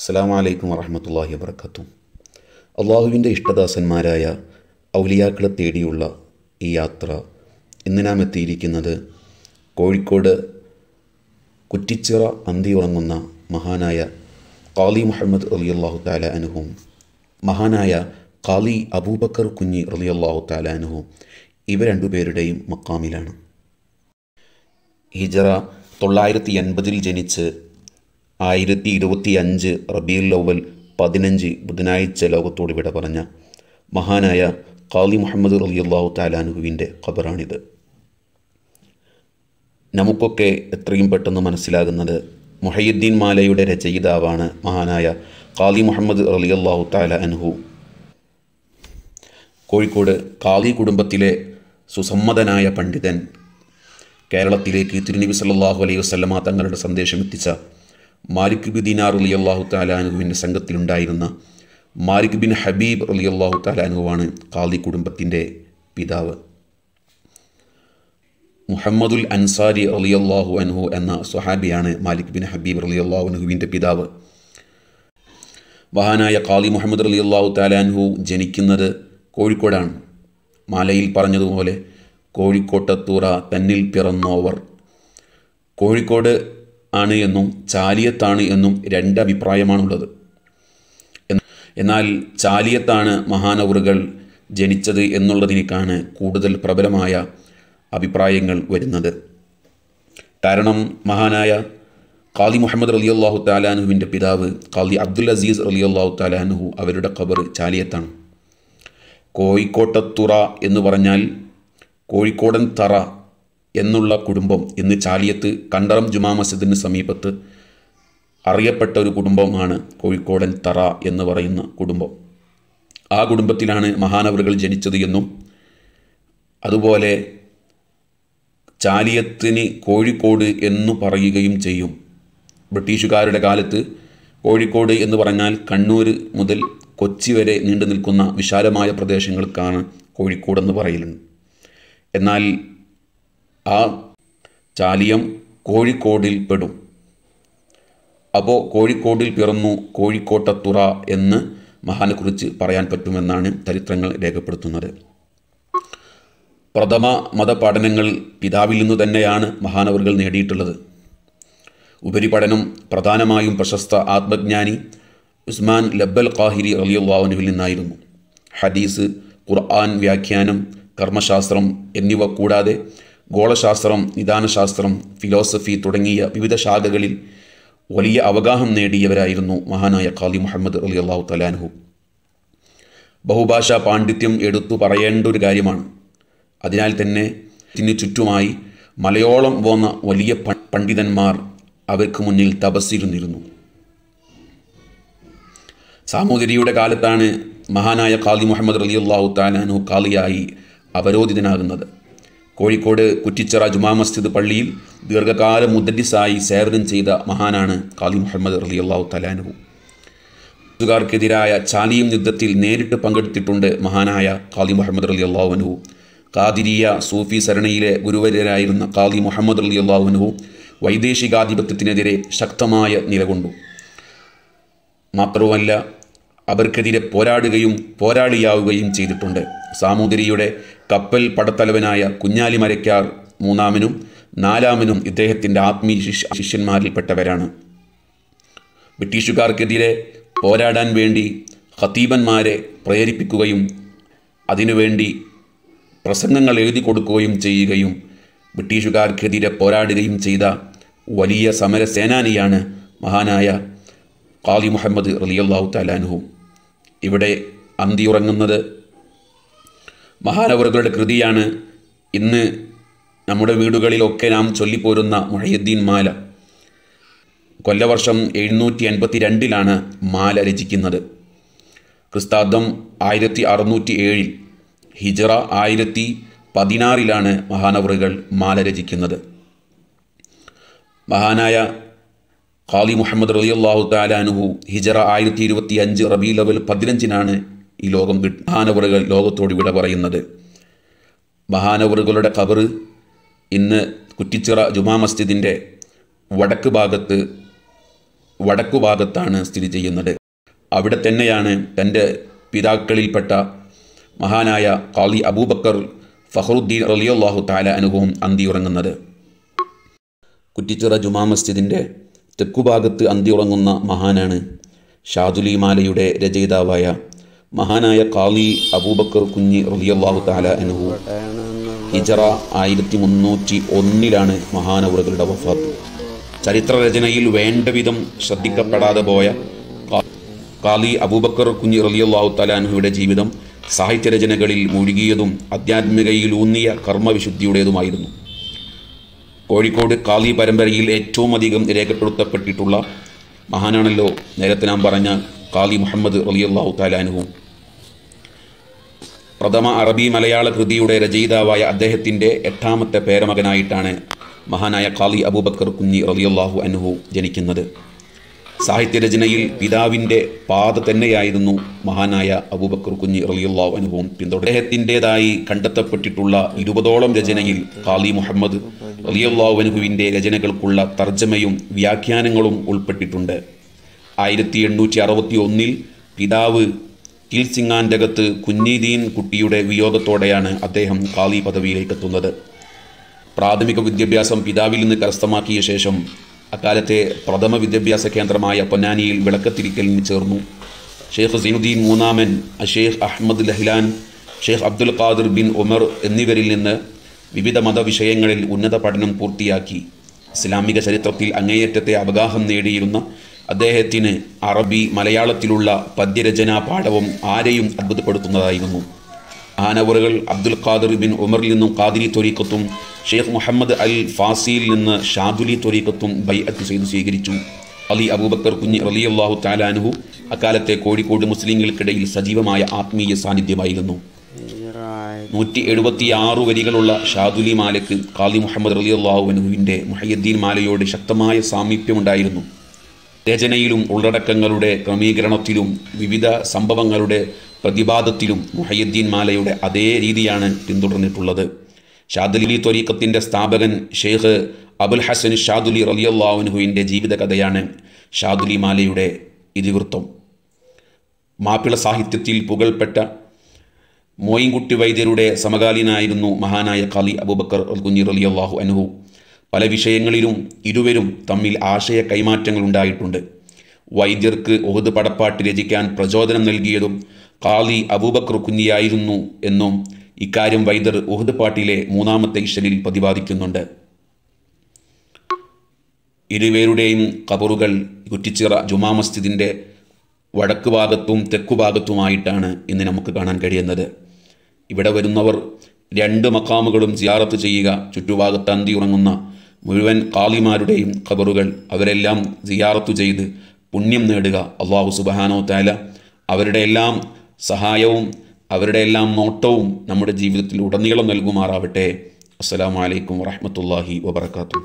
അസ്സാം വലൈക്കും വറഹമത്തല്ലാഹി വർക്കത്തും അള്ളാഹുവിൻ്റെ ഇഷ്ടദാസന്മാരായ ഔലിയാക്കളെ തേടിയുള്ള ഈ യാത്ര ഇന്ന് നാം എത്തിയിരിക്കുന്നത് കോഴിക്കോട് കുറ്റിച്ചിറ അന്തി ഉറങ്ങുന്ന മഹാനായ കാലി മുഹമ്മദ് അലി അള്ളാഹു താല അനുഹും മഹാനായ കാലി അബൂബക്കർ കുഞ്ഞി അലി അള്ളാഹു താല അനുഹും ഇവ രണ്ടുപേരുടെയും മക്കാമിലാണ് ഹിജറ തൊള്ളായിരത്തി എൺപതിൽ ജനിച്ച് ആയിരത്തി ഇരുപത്തി അഞ്ച് റബീൽ ലൗവൽ പതിനഞ്ച് ബുധനാഴ്ച ലോകത്തോട് വിട പറഞ്ഞ മഹാനായ ഖാലി മുഹമ്മദ് റബി അള്ളാഹു താലാനുഹുവിൻ്റെ ഖബറാണിത് നമുക്കൊക്കെ എത്രയും പെട്ടെന്ന് മനസ്സിലാകുന്നത് മുഹയ്യുദ്ദീൻ മാലയുടെ രചയിതാവാണ് മഹാനായ ഖാലി മുഹമ്മദ് റലി അള്ളാഹു താല അനുഹു കോഴിക്കോട് ഖാലി കുടുംബത്തിലെ സുസമ്മതനായ പണ്ഡിതൻ കേരളത്തിലേക്ക് തിരുനബി സല്ലാഹു അലൈഹി വസ്ലമ തങ്ങളുടെ സന്ദേശം എത്തിച്ച മാലിക് ബിൻ ദിനാർ അലി അള്ളാഹു താലാനുവിൻ്റെ സംഘത്തിലുണ്ടായിരുന്ന മാലിക് ബിൻ ഹബീബ് അലി അള്ളാഹു താലാനുവാണ് കാലി കുടുംബത്തിൻ്റെ പിതാവ് മുഹമ്മദുൽ അൻസാരി അലി അള്ളാഹു അൻഹു എന്ന സുഹാബിയാണ് മാലിക് ബിൻ ഹബീബ് അലി അള്ളാഹു അനുഹുവിൻ്റെ പിതാവ് മഹാനായ കാലി മുഹമ്മദ് അലി അള്ളാഹു താലാനുഹു ജനിക്കുന്നത് കോഴിക്കോടാണ് മാലയിൽ പറഞ്ഞതുപോലെ കോഴിക്കോട്ടത്തൂറ തന്നിൽ പിറന്നോവർ കോഴിക്കോട് ആണ് എന്നും ചാലിയത്താണ് എന്നും രണ്ട് അഭിപ്രായമാണുള്ളത് എന്നാൽ ചാലിയത്താണ് മഹാനവറുകൾ ജനിച്ചത് എന്നുള്ളതിനേക്കാണ് കൂടുതൽ പ്രബലമായ അഭിപ്രായങ്ങൾ വരുന്നത് കാരണം മഹാനായ ഖാദി മുഹമ്മദ് അലി അള്ളാഹു താലാനുവിൻ്റെ പിതാവ് ഖാദി അബ്ദുൽ അസീസ് അലി അള്ളാഹു താലാനുഹു അവരുടെ ഖബർ ചാലിയത്താണ് കോഴിക്കോട്ടത്തുറ എന്ന് പറഞ്ഞാൽ കോഴിക്കോടൻ തറ എന്നുള്ള കുടുംബം ഇന്ന് ചാലിയത്ത് കണ്ടറം ജുമാ മസ്ജിദിന് സമീപത്ത് അറിയപ്പെട്ട ഒരു കുടുംബമാണ് കോഴിക്കോടൻ തറ എന്ന് പറയുന്ന കുടുംബം ആ കുടുംബത്തിലാണ് മഹാനവറുകൾ ജനിച്ചത് എന്നും അതുപോലെ ചാലിയത്തിന് കോഴിക്കോട് എന്ന് പറയുകയും ചെയ്യും ബ്രിട്ടീഷുകാരുടെ കാലത്ത് കോഴിക്കോട് എന്ന് പറഞ്ഞാൽ കണ്ണൂർ മുതൽ കൊച്ചി വരെ നീണ്ടു നിൽക്കുന്ന വിശാലമായ പ്രദേശങ്ങൾക്കാണ് കോഴിക്കോടെന്ന് പറയലുണ്ട് എന്നാൽ ആ ചാലിയം കോഴിക്കോടിൽ പെടും അപ്പോൾ കോഴിക്കോടിൽ പിറന്നു കോഴിക്കോട്ടത്തുറ എന്ന് മഹാനെ കുറിച്ച് പറയാൻ പറ്റുമെന്നാണ് ചരിത്രങ്ങൾ രേഖപ്പെടുത്തുന്നത് പ്രഥമ മതപഠനങ്ങൾ പിതാവിൽ നിന്ന് തന്നെയാണ് മഹാനവർകൾ നേടിയിട്ടുള്ളത് ഉപരിപഠനം പ്രധാനമായും പ്രശസ്ത ആത്മജ്ഞാനി ഉസ്മാൻ ലബ്ബൽ ഖാഹിരി അലിയുള്ളാഹുനുവിൽ നിന്നായിരുന്നു ഹദീസ് ഖുർആൻ വ്യാഖ്യാനം കർമ്മശാസ്ത്രം എന്നിവ കൂടാതെ ഗോളശാസ്ത്രം നിദാനശാസ്ത്രം ഫിലോസഫി തുടങ്ങിയ വിവിധ ശാഖകളിൽ വലിയ അവഗാഹം നേടിയവരായിരുന്നു മഹാനായ ഖാദി മുഹമ്മദ് അലി അള്ളാഹു തലാൻഹു ബഹുഭാഷാ പാണ്ഡിത്യം എടുത്തു പറയേണ്ട ഒരു കാര്യമാണ് അതിനാൽ തന്നെ ഇതിന് ചുറ്റുമായി മലയോളം പോന്ന വലിയ പണ്ഡിതന്മാർ അവർക്ക് മുന്നിൽ തപസ്സിരുന്നിരുന്നു സാമൂതിരിയുടെ കാലത്താണ് മഹാനായ ഖാദി മുഹമ്മദ് അലി അള്ളാഹു താലാനു ഖാലിയായി അവരോധിതനാകുന്നത് കോഴിക്കോട് കുറ്റിച്ചിറ ജുമാ മസ്ജിദ് പള്ളിയിൽ ദീർഘകാല മുദ്രസായി സേവനം ചെയ്ത മഹാനാണ് കാലി മുഹമ്മദ് റലി അള്ളാഹു തലാനുഹു ർക്കെതിരായ ചാലിയം യുദ്ധത്തിൽ നേരിട്ട് പങ്കെടുത്തിട്ടുണ്ട് മഹാനായ കാലി മുഹമ്മദ് അലി അള്ളാഹുനുഹു കാതിരിയ സൂഫി സരണയിലെ ഗുരുവര്യരായിരുന്ന കാലി മുഹമ്മദ് അലി അള്ളാഹുനുഹു വൈദേശികാധിപത്യത്തിനെതിരെ ശക്തമായ നിലകൊണ്ടു മാത്രവുമല്ല അവർക്കെതിരെ പോരാടുകയും പോരാളിയാവുകയും ചെയ്തിട്ടുണ്ട് സാമൂതിരിയുടെ കപ്പൽ പടത്തലവനായ കുഞ്ഞാലി മരയ്ക്കാർ മൂന്നാമനും നാലാമനും ഇദ്ദേഹത്തിൻ്റെ ആത്മീയ ശിഷ്യ ശിഷ്യന്മാരിൽപ്പെട്ടവരാണ് ബ്രിട്ടീഷുകാർക്കെതിരെ പോരാടാൻ വേണ്ടി ഖത്തീബന്മാരെ പ്രേരിപ്പിക്കുകയും അതിനുവേണ്ടി പ്രസംഗങ്ങൾ എഴുതി കൊടുക്കുകയും ചെയ്യുകയും ബ്രിട്ടീഷുകാർക്കെതിരെ പോരാടുകയും ചെയ്ത വലിയ സമരസേനാനിയാണ് മഹാനായ കാലി മുഹമ്മദ് റലിയല്ലാഹു തലാനുഹു ഇവിടെ അന്തിയുറങ്ങുന്നത് മഹാനവറുകളുടെ കൃതിയാണ് ഇന്ന് നമ്മുടെ വീടുകളിലൊക്കെ നാം ചൊല്ലിപ്പോരുന്ന മുഹയ്യുദ്ദീൻ മാല കൊല്ലവർഷം എഴുന്നൂറ്റി അൻപത്തി രണ്ടിലാണ് മാല രചിക്കുന്നത് ക്രിസ്താബ്ദം ആയിരത്തി അറുന്നൂറ്റി ഏഴിൽ ഹിജറ ആയിരത്തി പതിനാറിലാണ് മഹാനവറുകൾ മാല രചിക്കുന്നത് മഹാനായ ഖാലി മുഹമ്മദ് റബിയുള്ളാഹു താലാനുഹു ഹിജറ ആയിരത്തി ഇരുപത്തി അഞ്ച് റബി റബീലവൽ പതിനഞ്ചിനാണ് ഈ ലോകം മഹാനവറുകൾ ലോകത്തോട് ഇവിടെ പറയുന്നത് മഹാനവറുകളുടെ കബറ് ഇന്ന് കുറ്റിച്ചിറ ജുമാ മസ്ജിദിൻ്റെ വടക്ക് ഭാഗത്ത് വടക്കു ഭാഗത്താണ് സ്ഥിതി ചെയ്യുന്നത് അവിടെ തന്നെയാണ് തൻ്റെ പിതാക്കളിൽപ്പെട്ട മഹാനായ കാളി അബൂബക്കർ ഫഹറുദ്ദീൻ റലിയുള്ളാഹു താല അനുഭവം അന്തിയുറങ്ങുന്നത് കുറ്റിച്ചിറ ജുമാ മസ്ജിദിൻ്റെ തെക്കുഭാഗത്ത് അന്തിയുറങ്ങുന്ന മഹാനാണ് ഷാദുലിമാലയുടെ രചയിതാവായ മഹാനായ കാളി അബൂബക്കർ കുഞ്ഞി റലിയല്ലാഹു താല അനുഹു ഹിജറ ആയിരത്തി മുന്നൂറ്റി ഒന്നിലാണ് മഹാനവറുകളുടെ വഫാത്ത് ചരിത്രരചനയിൽ വേണ്ട വിധം ശ്രദ്ധിക്കപ്പെടാതെ പോയ കാളി അബൂബക്കർ കുഞ്ഞി റലിയല്ലാഹു താല അനുഹുവിൻ്റെ ജീവിതം സാഹിത്യരചനകളിൽ മുഴുകിയതും ആധ്യാത്മികയിലൂന്നിയ കർമ്മവിശുദ്ധിയുടേതുമായിരുന്നു കോഴിക്കോട് കാളി പരമ്പരയിൽ ഏറ്റവും അധികം രേഖപ്പെടുത്തപ്പെട്ടിട്ടുള്ള മഹാനാണല്ലോ നേരത്തെ നാം പറഞ്ഞ കാളി മുഹമ്മദ് അലിയല്ലാഹു താലാനുവും പ്രഥമ അറബി മലയാള കൃതിയുടെ രചയിതാവായ അദ്ദേഹത്തിൻ്റെ എട്ടാമത്തെ പേരമകനായിട്ടാണ് മഹാനായ ഖാലി അബൂബക്കർ കുഞ്ഞി റലിയല്ലാഹു അനുഹു ജനിക്കുന്നത് സാഹിത്യരചനയിൽ പിതാവിൻ്റെ പാത തന്നെയായിരുന്നു മഹാനായ അബൂബക്കർ കുഞ്ഞി റലിയല്ലാഹു അനുഭവം പിന്തുടർ അദ്ദേഹത്തിൻ്റെതായി കണ്ടെത്തപ്പെട്ടിട്ടുള്ള ഇരുപതോളം രചനയിൽ ഖാലി മുഹമ്മദ് റലിയല്ലാഹു അനുഹുവിൻ്റെ രചനകൾക്കുള്ള തർജ്ജമയും വ്യാഖ്യാനങ്ങളും ഉൾപ്പെട്ടിട്ടുണ്ട് ആയിരത്തി എണ്ണൂറ്റി അറുപത്തി ഒന്നിൽ പിതാവ് കീഴ്സിങ്ങാൻ്റകത്ത് കുഞ്ഞീദീൻ കുട്ടിയുടെ വിയോഗത്തോടെയാണ് അദ്ദേഹം കാളി പദവിയിലേക്കെത്തുന്നത് പ്രാഥമിക വിദ്യാഭ്യാസം പിതാവിൽ നിന്ന് കരസ്ഥമാക്കിയ ശേഷം അക്കാലത്തെ പ്രഥമ വിദ്യാഭ്യാസ കേന്ദ്രമായ പൊന്നാനിയിൽ വിളക്കത്തിരിക്കലിന് ചേർന്നു ഷെയ്ഖ് സീനുദ്ദീൻ മൂന്നാമൻ Sheikh Ahmad Dahlan Sheikh Abdul Qadir bin Umar എന്നിവരിൽ നിന്ന് വിവിധ മതവിഷയങ്ങളിൽ ഉന്നത പഠനം പൂർത്തിയാക്കി ഇസ്ലാമിക ചരിത്രത്തിൽ അങ്ങേയറ്റത്തെ അവഗാഹം നേടിയിരുന്ന അദ്ദേഹത്തിന് അറബി മലയാളത്തിലുള്ള പദ്യരചനാ പാഠവും ആരെയും അത്ഭുതപ്പെടുത്തുന്നതായിരുന്നു ആനവറുകൾ അബ്ദുൽ ഖാദിർ ബിൻ ഉമറിൽ നിന്നും ഖാദിരി തൊരീക്കത്തും ഷെയ്ഖ് മുഹമ്മദ് അൽ ഫാസിയിൽ നിന്ന് ഷാദുലി തൊരീക്കത്തും ബൈഅത്ത് ചെയ്തു സ്വീകരിച്ചു അലി അബൂബക്കർ കുഞ്ഞ് അലി അള്ളാഹു താലാനുഹു അക്കാലത്തെ കോഴിക്കോട് മുസ്ലിങ്ങൾക്കിടയിൽ സജീവമായ ആത്മീയ സാന്നിധ്യമായിരുന്നു നൂറ്റി ആറ് വരികളുള്ള ഷാദുലി മാലയ്ക്ക് ഖാദി മുഹമ്മദ് അലി അള്ളാഹു അനുഹുവിൻ്റെ മുഹയ്യദ്ദീൻ മാലയോട് ശക്തമായ സാമീപ്യമുണ്ടായിരുന്നു രചനയിലും ഉള്ളടക്കങ്ങളുടെ ക്രമീകരണത്തിലും വിവിധ സംഭവങ്ങളുടെ പ്രതിപാദത്തിലും മുഹയ്യുദ്ദീൻ മാലയുടെ അതേ രീതിയാണ് പിന്തുടർന്നിട്ടുള്ളത് ഷാദുലി ത്വരീഖത്തിൻ്റെ സ്ഥാപകൻ ഷെയ്ഖ് അബുൽ ഹസൻ ഷാദുലി റലിയല്ലാവുൻഹുവിൻ്റെ ജീവിതകഥയാണ് ഷാദുലി മാലയുടെ ഇതിവൃത്തം മാപ്പിള സാഹിത്യത്തിൽ പുകൾപ്പെട്ട മോയിൻകുട്ടി വൈദ്യരുടെ സമകാലീനായിരുന്നു മഹാനായ ഖാലി അബൂബക്കർ അൽ അലി അള്ളാഹു അനുഹു പല വിഷയങ്ങളിലും ഇരുവരും തമ്മിൽ ആശയ കൈമാറ്റങ്ങൾ ഉണ്ടായിട്ടുണ്ട് വൈദ്യർക്ക് ഒഹദ് പടപ്പാട്ട് രചിക്കാൻ പ്രചോദനം നൽകിയതും കാളി അബൂബക്കർ കുഞ്ഞിയായിരുന്നു എന്നും ഇക്കാര്യം വൈദ്യർ ഒഹദ് പാട്ടിലെ മൂന്നാമത്തെ ഇഷലിൽ പ്രതിപാദിക്കുന്നുണ്ട് ഇരുവേരുടെയും കബറുകൾ കുറ്റിച്ചിറ ജുമാ മസ്ജിദിൻ്റെ വടക്ക് ഭാഗത്തും തെക്കു ഭാഗത്തുമായിട്ടാണ് ഇന്ന് നമുക്ക് കാണാൻ കഴിയുന്നത് ഇവിടെ വരുന്നവർ രണ്ട് മക്കാമുകളും ജിയാറത്ത് ചെയ്യുക ചുറ്റുഭാഗത്ത് അന്തി ഉറങ്ങുന്ന മുഴുവൻ കാളിമാരുടെയും ഖബറുകൾ അവരെല്ലാം സിയാറത്തു ചെയ്ത് പുണ്യം നേടുക അള്ളാഹു സുബഹാനോ താല അവരുടെ എല്ലാം സഹായവും അവരുടെ എല്ലാം നോട്ടവും നമ്മുടെ ജീവിതത്തിൽ ഉടനീളം നൽകുമാറാവട്ടെ അസ്സലാമലൈക്കും വറഹമത്തല്ലാഹി വാത്തു